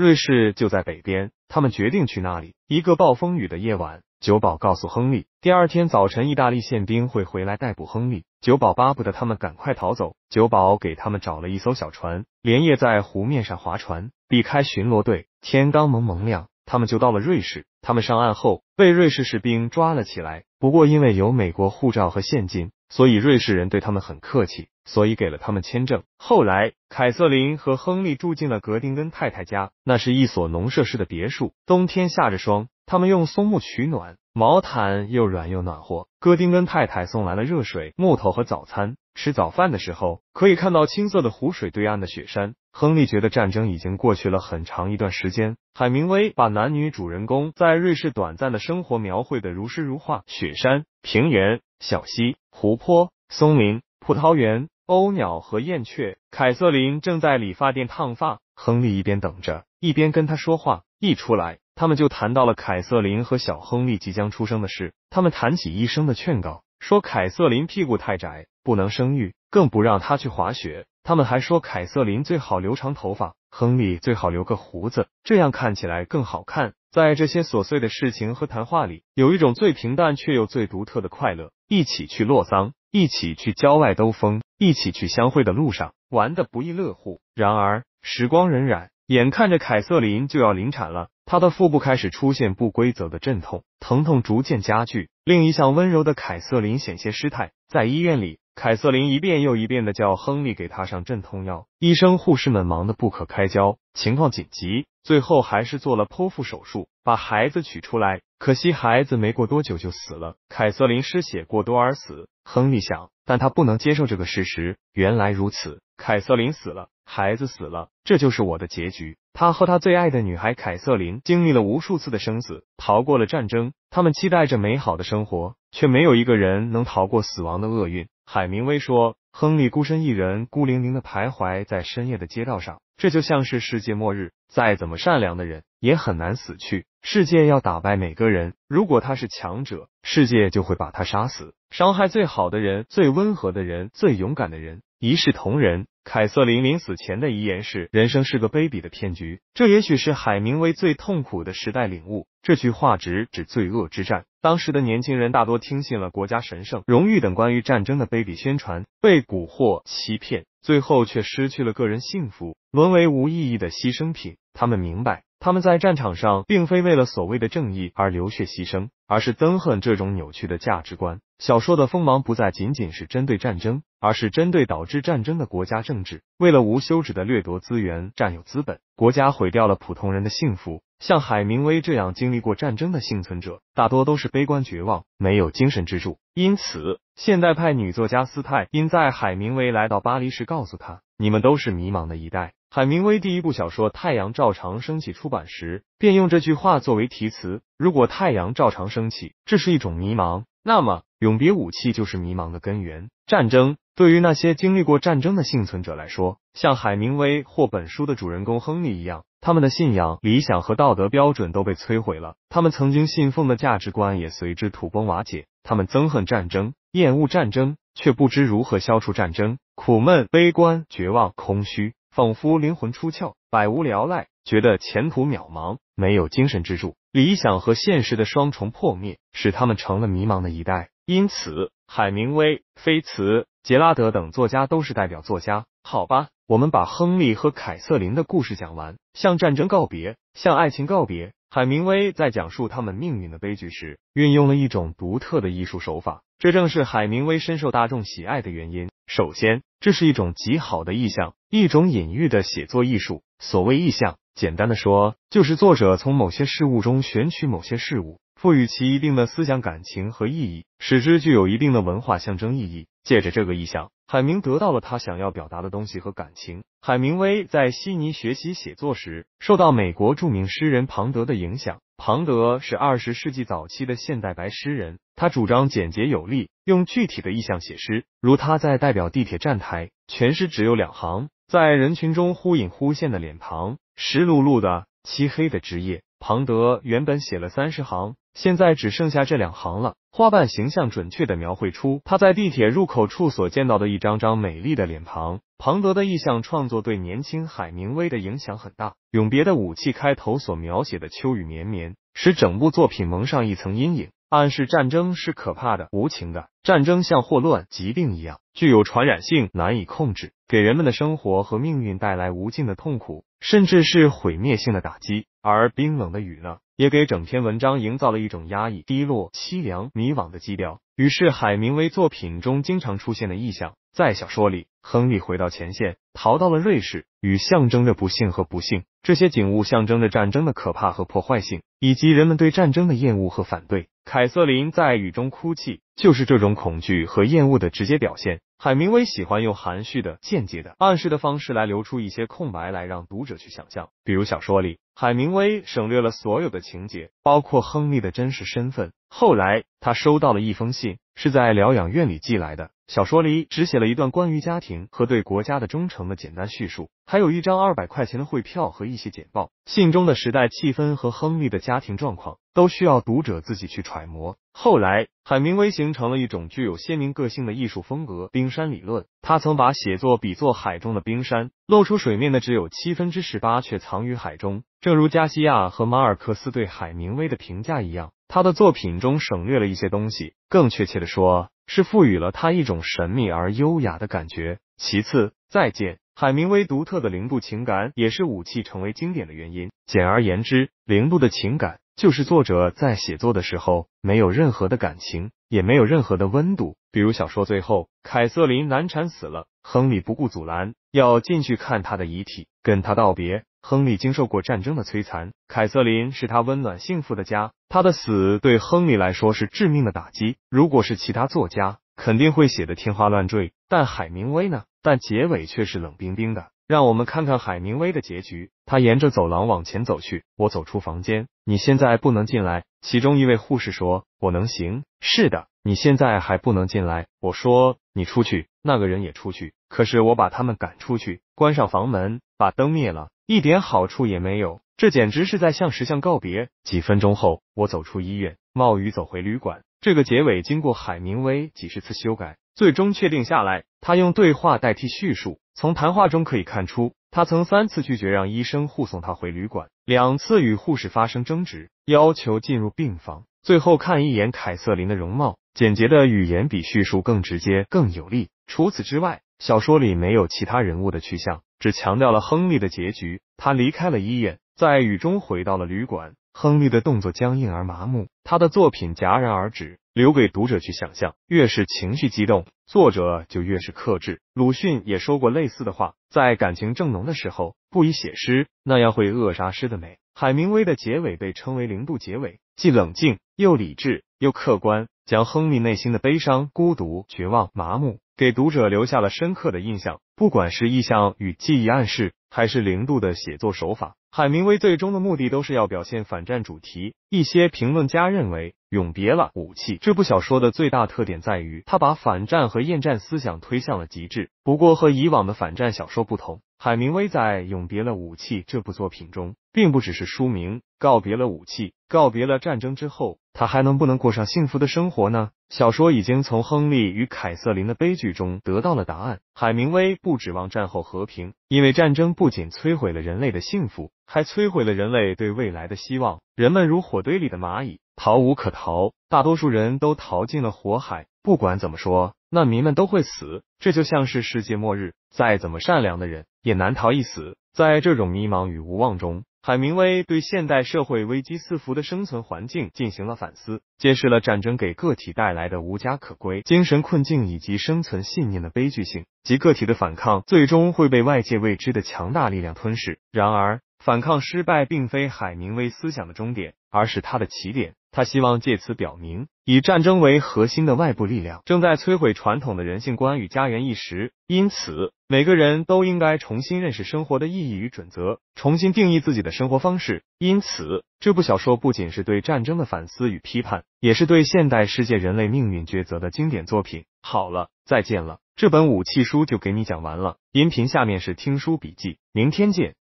瑞士就在北边，他们决定去那里。一个暴风雨的夜晚，酒保告诉亨利，第二天早晨意大利宪兵会回来逮捕亨利。酒保巴不得他们赶快逃走。酒保给他们找了一艘小船，连夜在湖面上划船，避开巡逻队。天刚蒙蒙亮，他们就到了瑞士。他们上岸后，被瑞士士兵抓了起来。不过因为有美国护照和现金，所以瑞士人对他们很客气。所以给了他们签证。后来，凯瑟琳和亨利住进了格丁根太太家，那是一所农舍式的别墅。冬天下着霜，他们用松木取暖，毛毯又软又暖和。格丁根太太送来了热水、木头和早餐。吃早饭的时候，可以看到青色的湖水、对岸的雪山。亨利觉得战争已经过去了很长一段时间。海明威把男女主人公在瑞士短暂的生活描绘的如诗如画：雪山、平原、小溪、湖泊、松林、葡萄园。鸥鸟和燕雀，凯瑟琳正在理发店烫发，亨利一边等着，一边跟他说话。一出来，他们就谈到了凯瑟琳和小亨利即将出生的事。他们谈起医生的劝告，说凯瑟琳屁股太窄，不能生育，更不让她去滑雪。他们还说凯瑟琳最好留长头发，亨利最好留个胡子，这样看起来更好看。在这些琐碎的事情和谈话里，有一种最平淡却又最独特的快乐。一起去洛桑。一起去郊外兜风，一起去相会的路上，玩的不亦乐乎。然而时光荏苒，眼看着凯瑟琳就要临产了，她的腹部开始出现不规则的阵痛，疼痛逐渐加剧，另一向温柔的凯瑟琳险些失态。在医院里。凯瑟琳一遍又一遍的叫亨利给她上镇痛药，医生、护士们忙得不可开交，情况紧急，最后还是做了剖腹手术，把孩子取出来。可惜孩子没过多久就死了，凯瑟琳失血过多而死。亨利想，但他不能接受这个事实。原来如此，凯瑟琳死了，孩子死了，这就是我的结局。他和他最爱的女孩凯瑟琳经历了无数次的生死，逃过了战争，他们期待着美好的生活。却没有一个人能逃过死亡的厄运。海明威说：“亨利孤身一人，孤零零的徘徊在深夜的街道上，这就像是世界末日。再怎么善良的人，也很难死去。世界要打败每个人，如果他是强者，世界就会把他杀死。伤害最好的人，最温和的人，最勇敢的人，一视同仁。”凯瑟琳临死前的遗言是：“人生是个卑鄙的骗局。”这也许是海明威最痛苦的时代领悟。这句话直指罪恶之战。当时的年轻人大多听信了国家神圣、荣誉等关于战争的卑鄙宣传，被蛊惑欺骗，最后却失去了个人幸福，沦为无意义的牺牲品。他们明白，他们在战场上并非为了所谓的正义而流血牺牲，而是憎恨这种扭曲的价值观。小说的锋芒不再仅仅是针对战争，而是针对导致战争的国家政治。为了无休止的掠夺资源、占有资本，国家毁掉了普通人的幸福。像海明威这样经历过战争的幸存者，大多都是悲观绝望，没有精神支柱。因此，现代派女作家斯泰因在海明威来到巴黎时告诉他：“你们都是迷茫的一代。”海明威第一部小说《太阳照常升起》出版时，便用这句话作为题词。如果太阳照常升起，这是一种迷茫；那么，永别武器就是迷茫的根源，战争。对于那些经历过战争的幸存者来说，像海明威或本书的主人公亨利一样，他们的信仰、理想和道德标准都被摧毁了。他们曾经信奉的价值观也随之土崩瓦解。他们憎恨战争，厌恶战争，却不知如何消除战争。苦闷、悲观、绝望、空虚，仿佛灵魂出窍，百无聊赖，觉得前途渺茫，没有精神支柱。理想和现实的双重破灭，使他们成了迷茫的一代。因此，海明威、菲茨杰拉德等作家都是代表作家。好吧，我们把亨利和凯瑟琳的故事讲完，向战争告别，向爱情告别。海明威在讲述他们命运的悲剧时，运用了一种独特的艺术手法，这正是海明威深受大众喜爱的原因。首先，这是一种极好的意象，一种隐喻的写作艺术。所谓意象，简单的说，就是作者从某些事物中选取某些事物。赋予其一定的思想感情和意义，使之具有一定的文化象征意义。借着这个意象，海明得到了他想要表达的东西和感情。海明威在悉尼学习写作时，受到美国著名诗人庞德的影响。庞德是二十世纪早期的现代白诗人，他主张简洁有力，用具体的意象写诗。如他在代表地铁站台，全诗只有两行，在人群中忽隐忽现的脸庞，湿漉漉的，漆黑的枝叶。庞德原本写了三十行。现在只剩下这两行了。花瓣形象准确的描绘出他在地铁入口处所见到的一张张美丽的脸庞。庞德的意象创作对年轻海明威的影响很大。《永别》的武器开头所描写的秋雨绵绵，使整部作品蒙上一层阴影，暗示战争是可怕的、无情的。战争像霍乱、疾病一样，具有传染性，难以控制，给人们的生活和命运带来无尽的痛苦。甚至是毁灭性的打击，而冰冷的雨呢，也给整篇文章营造了一种压抑、低落、凄凉、迷惘的基调。于是，海明威作品中经常出现的意象。在小说里，亨利回到前线，逃到了瑞士。雨象征着不幸和不幸，这些景物象征着战争的可怕和破坏性，以及人们对战争的厌恶和反对。凯瑟琳在雨中哭泣，就是这种恐惧和厌恶的直接表现。海明威喜欢用含蓄的、间接的、暗示的方式来留出一些空白，来让读者去想象。比如小说里，海明威省略了所有的情节，包括亨利的真实身份。后来，他收到了一封信。是在疗养院里寄来的。小说里只写了一段关于家庭和对国家的忠诚的简单叙述，还有一张二百块钱的汇票和一些简报。信中的时代气氛和亨利的家庭状况都需要读者自己去揣摩。后来，海明威形成了一种具有鲜明个性的艺术风格——冰山理论。他曾把写作比作海中的冰山，露出水面的只有七分之十八，却藏于海中。正如加西亚和马尔克斯对海明威的评价一样。他的作品中省略了一些东西，更确切的说，是赋予了他一种神秘而优雅的感觉。其次，再见，海明威独特的零度情感也是武器成为经典的原因。简而言之，零度的情感就是作者在写作的时候没有任何的感情，也没有任何的温度。比如小说最后，凯瑟琳难产死了。亨利不顾阻拦，要进去看他的遗体，跟他道别。亨利经受过战争的摧残，凯瑟琳是他温暖幸福的家，他的死对亨利来说是致命的打击。如果是其他作家，肯定会写的天花乱坠，但海明威呢？但结尾却是冷冰冰的。让我们看看海明威的结局。他沿着走廊往前走去。我走出房间，你现在不能进来。其中一位护士说：“我能行。”是的，你现在还不能进来。我说：“你出去。”那个人也出去，可是我把他们赶出去，关上房门，把灯灭了，一点好处也没有，这简直是在向石像告别。几分钟后，我走出医院，冒雨走回旅馆。这个结尾经过海明威几十次修改，最终确定下来。他用对话代替叙述，从谈话中可以看出，他曾三次拒绝让医生护送他回旅馆，两次与护士发生争执，要求进入病房，最后看一眼凯瑟琳的容貌。简洁的语言比叙述更直接、更有力。除此之外，小说里没有其他人物的去向，只强调了亨利的结局。他离开了医院，在雨中回到了旅馆。亨利的动作僵硬而麻木，他的作品戛然而止，留给读者去想象。越是情绪激动，作者就越是克制。鲁迅也说过类似的话，在感情正浓的时候不宜写诗，那样会扼杀诗的美。海明威的结尾被称为零度结尾。既冷静又理智又客观，将亨利内心的悲伤、孤独、绝望、麻木给读者留下了深刻的印象。不管是意象与记忆暗示，还是零度的写作手法，海明威最终的目的都是要表现反战主题。一些评论家认为，《永别了，武器》这部小说的最大特点在于，他把反战和厌战思想推向了极致。不过，和以往的反战小说不同，海明威在《永别了，武器》这部作品中，并不只是书名告别了武器。告别了战争之后，他还能不能过上幸福的生活呢？小说已经从亨利与凯瑟琳的悲剧中得到了答案。海明威不指望战后和平，因为战争不仅摧毁了人类的幸福，还摧毁了人类对未来的希望。人们如火堆里的蚂蚁，逃无可逃，大多数人都逃进了火海。不管怎么说，难民们都会死，这就像是世界末日。再怎么善良的人，也难逃一死。在这种迷茫与无望中。海明威对现代社会危机四伏的生存环境进行了反思，揭示了战争给个体带来的无家可归、精神困境以及生存信念的悲剧性，及个体的反抗最终会被外界未知的强大力量吞噬。然而，反抗失败并非海明威思想的终点，而是他的起点。他希望借此表明，以战争为核心的外部力量正在摧毁传统的人性观与家园意识，因此每个人都应该重新认识生活的意义与准则，重新定义自己的生活方式。因此，这部小说不仅是对战争的反思与批判，也是对现代世界人类命运抉择的经典作品。好了，再见了，这本武器书就给你讲完了。音频下面是听书笔记，明天见。